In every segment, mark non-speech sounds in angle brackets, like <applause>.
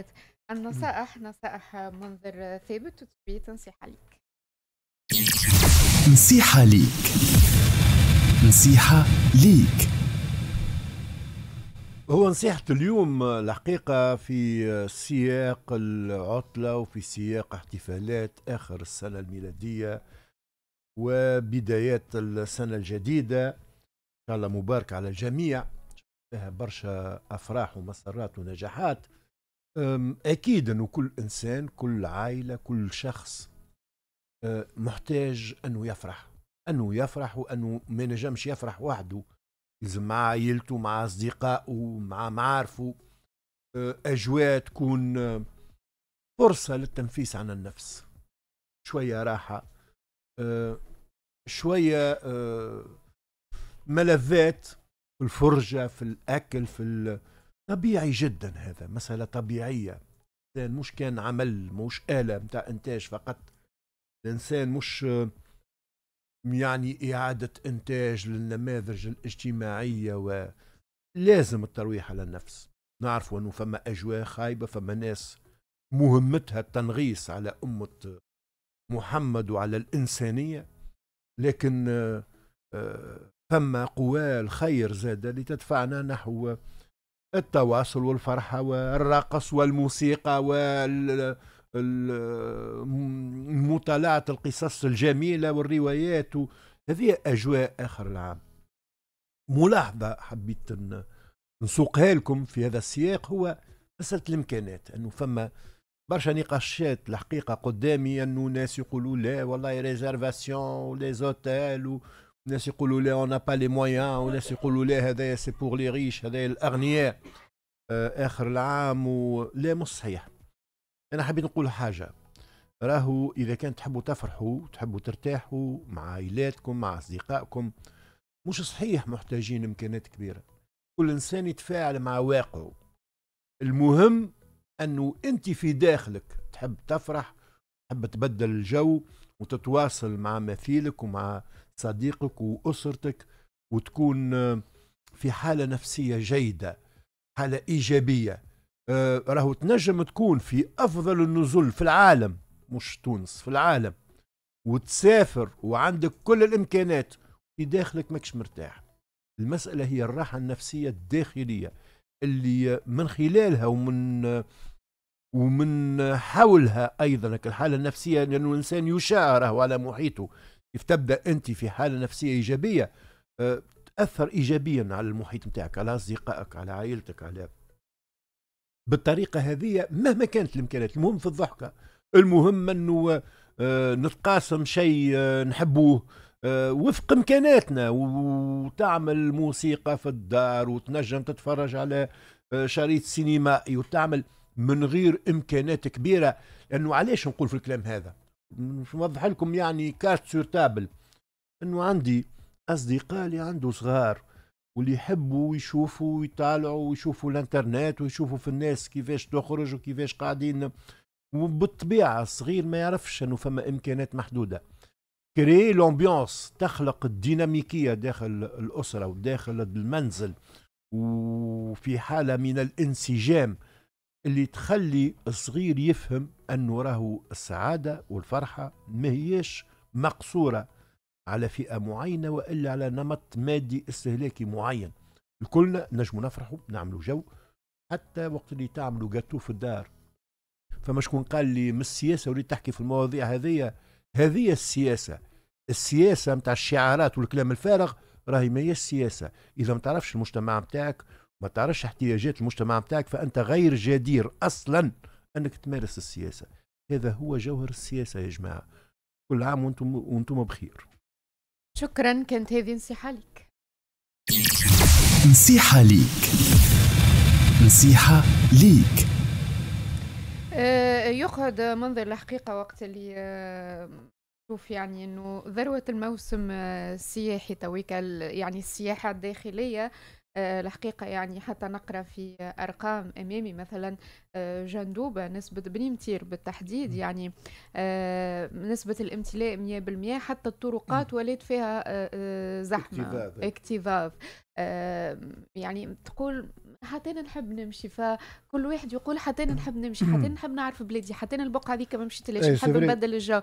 الحاجات النصائح نصائح منذر ثابت وتبي تنصيحة ليك نصيحة ليك نصيحة ليك هو نصيحة اليوم الحقيقة في سياق العطلة وفي سياق احتفالات آخر السنة الميلادية وبدايات السنة الجديدة إن شاء الله مبارك على الجميع فيها برشا أفراح ومسرات ونجاحات اكيد انه كل انسان كل عائله كل شخص أه، محتاج انه يفرح انه يفرح وانه ما نجمش يفرح وحده لازم مع عائلته مع اصدقائه مع معارفه أه، اجواء تكون أه، فرصه للتنفيس عن النفس شويه راحه شويه ملذات في الفرجه في الاكل في طبيعي جدا هذا مسألة طبيعية الإنسان مش كان عمل مش آلة متاع إنتاج فقط الإنسان مش يعني إعادة إنتاج للنماذج الاجتماعية ولازم الترويح على النفس نعرف أنه فما أجواء خايبة فما ناس مهمتها التنغيص على أمة محمد وعلى الإنسانية لكن آه، فما قوى الخير زاد لتدفعنا نحو التواصل والفرحة والرقص والموسيقى وال القصص الجميلة والروايات و... هذه أجواء آخر العام ملاحظة حبيت نسوقها لكم في هذا السياق هو مسألة الإمكانات أنه فما برشا نقاشات الحقيقة قدامي أنه ناس يقولوا لا والله ريزرفاسيون ولي زوتيل و... الناس يقولوا لا اون با لي مويان وناس يقولوا لا هذايا سي بور لي ريش هذايا الاغنياء آه، اخر العام ولا لا مش صحيح انا حبيت نقول حاجه راهو اذا كان تحبوا تفرحوا تحبوا ترتاحوا مع عائلاتكم مع اصدقائكم مش صحيح محتاجين امكانات كبيره كل انسان يتفاعل مع واقعه المهم انه انت في داخلك تحب تفرح تحب تبدل الجو وتتواصل مع مثيلك ومع صديقك واسرتك وتكون آه، في حاله نفسيه جيده حاله ايجابيه آه، راهو تنجم تكون في افضل النزل في العالم مش تونس في العالم وتسافر وعندك كل الامكانات في داخلك ماكش مرتاح المساله هي الراحه النفسيه الداخليه اللي آه، من خلالها ومن ومن حولها ايضا الحاله النفسيه لانه يعني الانسان يشاع على محيطه كيف تبدا انت في حاله نفسيه ايجابيه آه، تاثر ايجابيا على المحيط نتاعك على اصدقائك على عائلتك على بالطريقه هذه مهما كانت الامكانيات المهم في الضحكه المهم انه آه، نتقاسم شيء آه، نحبوه وفق امكاناتنا وتعمل موسيقى في الدار وتنجم تتفرج على شريط سينمائي وتعمل من غير امكانات كبيره لانه علاش نقول في الكلام هذا مش نوضح لكم يعني كارت سور تابل انه عندي اصدقاء اللي عنده صغار واللي يحبوا يشوفوا ويطالعوا ويشوفوا الانترنت ويشوفوا في الناس كيفاش تخرج وكيفاش قاعدين وبالطبيعه الصغير ما يعرفش انه فما امكانات محدوده كري لومبيونس تخلق الديناميكيه داخل الاسره وداخل المنزل وفي حاله من الانسجام اللي تخلي الصغير يفهم أنه راهو السعادة والفرحة ما هيش مقصورة على فئة معينة وإلا على نمط مادي استهلاكي معين الكلنا نجم نفرحوا نعملوا جو حتى وقت اللي تعملوا جاتو في الدار فما شكون قال لي من السياسة وليت تحكي في المواضيع هذه هذه السياسة السياسة نتاع الشعارات والكلام الفارغ راهي ما هي السياسة إذا ما تعرفش المجتمع نتاعك ما تعرفش احتياجات المجتمع بتاعك فأنت غير جدير أصلا أنك تمارس السياسة هذا هو جوهر السياسة يا جماعة كل عام وانتم وانتم بخير شكرا كانت هذه نصيحة لك نصيحة ليك نصيحة ليك آه، يقعد منظر الحقيقة وقت اللي آه، شوف يعني انه ذروة الموسم السياحي آه، تويك يعني السياحة الداخلية آه، الحقيقة يعني حتى نقرأ في أرقام أمامي مثلا آه، جندوبة نسبة بني بالتحديد يعني آه، نسبة الامتلاء 100% حتى الطرقات ولات فيها زحمة اكتظاظ يعني تقول حتى نحب نمشي فكل واحد يقول حتى نحب نمشي حتى نحب نعرف بلادي حتى البقعه هذيك ما مشيت ليش إيه، نحب نبدل الجو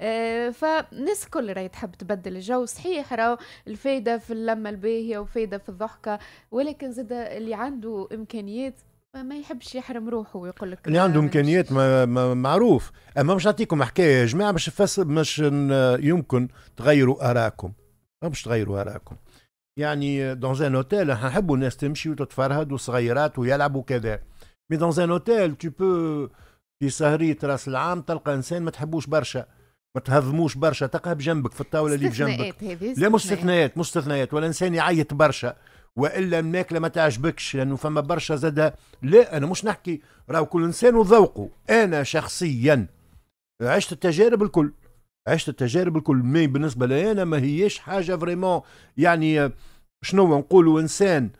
آه، فالناس الكل راهي تحب تبدل الجو صحيح راهو الفايده في اللمه الباهيه وفايده في الضحكه ولكن زاد اللي عنده امكانيات ما يحبش يحرم روحه ويقول لك اللي آه، عنده امكانيات ما ما معروف اما مش نعطيكم حكايه يا جماعه باش يمكن تغيروا ارائكم باش تغيروا ارائكم يعني دون ان اوتيل نحبوا الناس تمشي وتتفرهد وصغيرات ويلعبوا كذا مي دون ان اوتيل تو بو في سهريه راس العام تلقى انسان ما تحبوش برشا ما تهضموش برشا تلقى بجنبك في الطاوله اللي بجنبك لا مستثنيات مستثنيات ولا انسان يعيط برشا والا الماكله ما تعجبكش لانه فما برشا زاد لا انا مش نحكي راه كل انسان وذوقه انا شخصيا عشت التجارب الكل عشت التجارب الكل مي بالنسبه لي انا ما هيش حاجه فريمون يعني شنو نقولوا انسان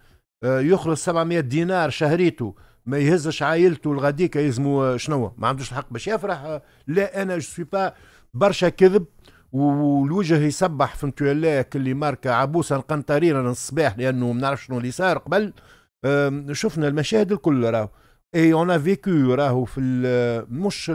آه، يخلص 700 دينار شهريته ما يهزش عائلته الغديك يلزموا شنو ما عندوش الحق باش يفرح لا انا جو سوي با برشا كذب والوجه يسبح في ولا اللي ماركه عبوسا قنطريرا الصباح لانه ما نعرفش شنو اللي صار قبل شفنا المشاهد الكل راهو اي اون افيكو راهو في مش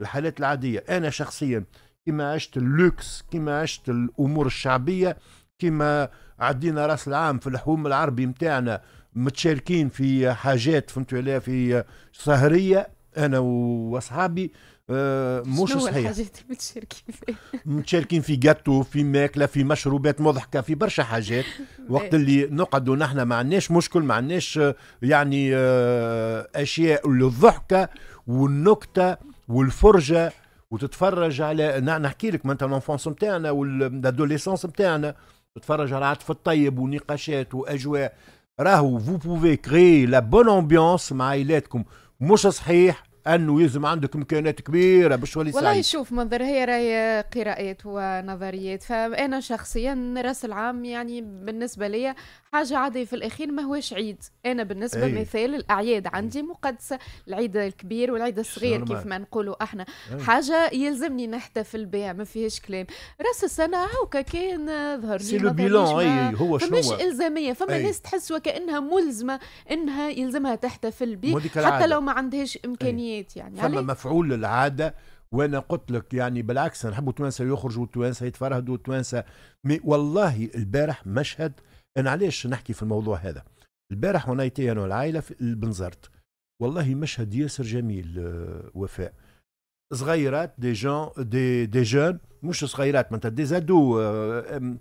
الحالات العاديه انا شخصيا كيما عشت اللوكس كيما عشت الامور الشعبيه كيما عدينا راس العام في الحوم العربي متاعنا متشاركين في حاجات فهمت عليها في سهريه انا واصحابي آه مش صحيح الحاجات اللي متشاركين فيها <laughs> متشاركين في جاتو في ماكله في مشروبات مضحكه في برشا حاجات <laughs> وقت إيه. اللي نقعدوا نحن ما عندناش مشكل ما عندناش آه، يعني آه اشياء للضحكه والنكته والفرجه وتتفرج على نحكي لك معناتها لونفونس نتاعنا والادوليسونس نتاعنا تتفرج على عاطف الطيب ونقاشات واجواء راهو فو بوفي كري لا بون امبيونس مع عائلاتكم مش صحيح انه يلزم عندك امكانيات كبيره باش تولي والله شوف منظر هي راهي قراءات ونظريات فانا شخصيا راس العام يعني بالنسبه لي حاجه عاديه في الاخير ما هوش عيد انا بالنسبه أي. مثال الاعياد عندي مقدسه العيد الكبير والعيد الصغير كيف ما نقولوا احنا أي. حاجه يلزمني نحتفل بها ما فيهاش كلام راس السنه هاوكا كان ظهر سي لو بيلون اي هو شنو فماش الزاميه فما ناس تحس وكانها ملزمه انها يلزمها تحتفل به حتى لو ما عندهاش امكانيه الامكانيات يعني فما مفعول للعاده وانا قلت لك يعني بالعكس نحبوا التوانسه يخرجوا التوانسه يتفرهدوا التوانسه والله البارح مشهد انا علاش نحكي في الموضوع هذا البارح وانا انا والعائله في البنزرت والله مشهد ياسر جميل آه، وفاء صغيرات دي جون دي دي جون مش صغيرات معناتها دي زادو آه،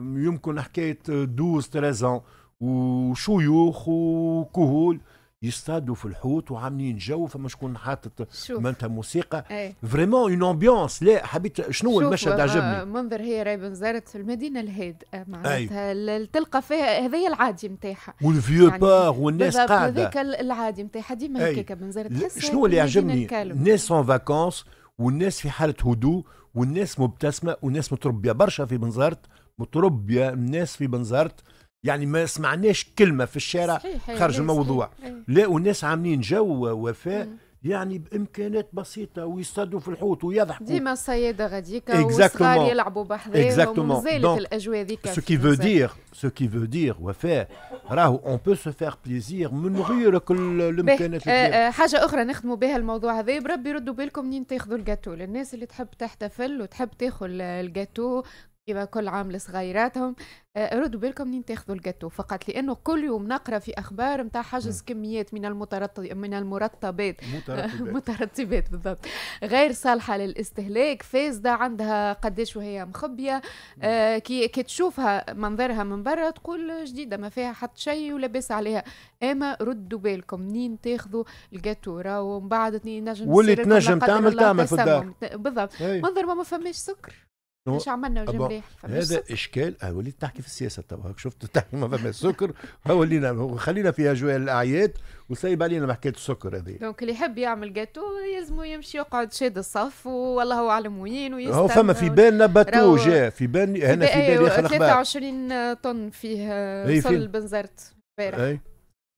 يمكن حكايه 12 13 وشيوخ وكهول يصطادوا في الحوت وعاملين جو فما شكون حاطط معناتها موسيقى فريمون اون امبيونس لا حبيت شنو المشهد آه، عجبني منظر هي راهي زارت في المدينه الهادئه معناتها أيوه. تلقى فيها هذايا العادي نتاعها والفيو يعني بار والناس قاعده هذاك العادي نتاعها ديما هكاك بنزرت تحس شنو اللي عجبني ناس سون فاكونس والناس في حاله هدوء والناس مبتسمه والناس متربيه برشا في بنزرت متربيه الناس في بنزرت يعني ما سمعناش كلمه في الشارع صحيح الموضوع إيه، إيه. لا وناس عاملين جو وفاء يعني بامكانات بسيطه ويصطادوا في الحوت ويضحكوا ديما الصياده غاديكا والصغار يلعبوا بحذاهم مازالت الاجواء هذيك سو كي فو دير سو كي فو دير وفاء راهو اون بو سو فيغ بليزير من غير كل الامكانات آه، آه، حاجه اخرى نخدموا بها الموضوع هذا بربي ردوا بالكم منين تاخذوا الجاتو للناس اللي تحب تحتفل وتحب تاخذ الجاتو كيما كل عام لصغيراتهم آه، ردوا بالكم منين تاخذوا الجاتو فقط لانه كل يوم نقرا في اخبار نتاع حجز نعم. كميات من المترطب من المرطبات <laughs> مترطبات بالضبط غير صالحه للاستهلاك فاسده عندها قداش وهي مخبيه نعم. آه كي كي تشوفها منظرها من برا تقول جديده ما فيها حتى شيء ولاباس عليها اما ردوا بالكم منين تاخذوا الجاتو راهو من بعد نجم واللي تنجم تعمل تعمل في الدار بالضبط منظر ما ما فماش سكر مش عملنا وجيم ريح هذا اشكال اه وليت تحكي في السياسه طبعا شفت <laughs> تحكي ما فما السكر ولينا خلينا في اجواء الاعياد وسايب علينا حكايه السكر هذه دونك اللي يحب يعمل جاتو يلزمو يمشي يقعد شاد الصف والله اعلم وين ويستنى هو فما في بالنا باتو جا في بالي هنا في بالي 23 أيوة، طن فيه آه، صل بنزرت امبارح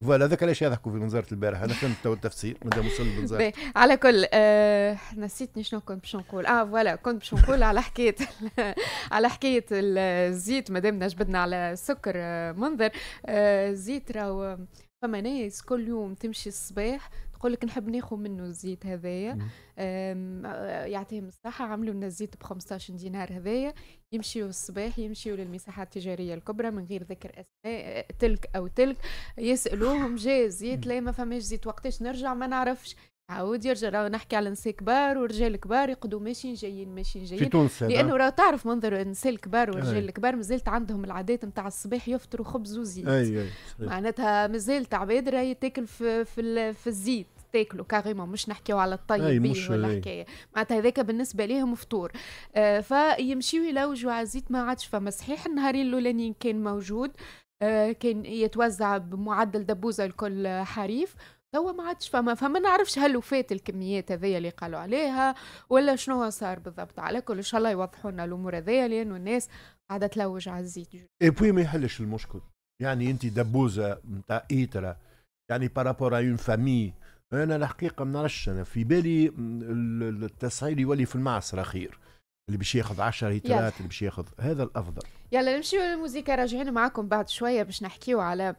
فوالا هذاك علاش يضحكوا في منظره البارح انا فهمت تو التفسير مادام وصلنا لمنظره على كل آه نسيتني شنو كنت باش نقول اه فوالا كنت باش نقول على حكايه على حكايه الزيت مادامنا جبدنا على السكر آه، منظر آه الزيت راهو فما ناس كل يوم تمشي الصباح يقول لك نحب ناخذ منه الزيت هذايا آه، يعطيهم الصحه عملوا لنا الزيت ب 15 دينار هذايا يمشيوا الصباح يمشيوا للمساحات التجاريه الكبرى من غير ذكر اسماء آه، تلك او تلك يسالوهم جاي الزيت لا ما فماش زيت وقتاش نرجع ما نعرفش عاود يرجع راهو نحكي على نساء كبار ورجال كبار يقعدوا ماشيين جايين ماشيين جايين في تونس لانه راه تعرف منظر النساء الكبار والرجال الكبار مازالت عندهم العادات نتاع الصباح يفطروا خبز وزيت أي معناتها مازالت عباد راهي تاكل في في, في الزيت تاكلوا كاريمون مش نحكيو على الطيب مش ولا حكايه معناتها هذاك بالنسبه ليهم فطور آه فيمشيو يلوجوا على الزيت ما عادش فما صحيح النهارين الاولانيين كان موجود آه كان يتوزع بمعدل دبوزه الكل حريف توا ما عادش فما فما نعرفش هل وفات الكميات هذيا اللي قالوا عليها ولا شنو صار بالضبط على كل ان شاء الله يوضحوا لنا الامور هذيا لانه الناس قاعده تلوج على الزيت اي بوي ما يحلش المشكل يعني انت دبوزه نتاع ايترا يعني بارابور اون فامي انا الحقيقه ما نعرفش انا في بالي التصعيد يولي في المعصر خير اللي باش ياخذ 10 ايترات اللي باش ياخذ هذا الافضل يلا نمشيو للموسيقى راجعين معاكم بعد شويه باش نحكيو على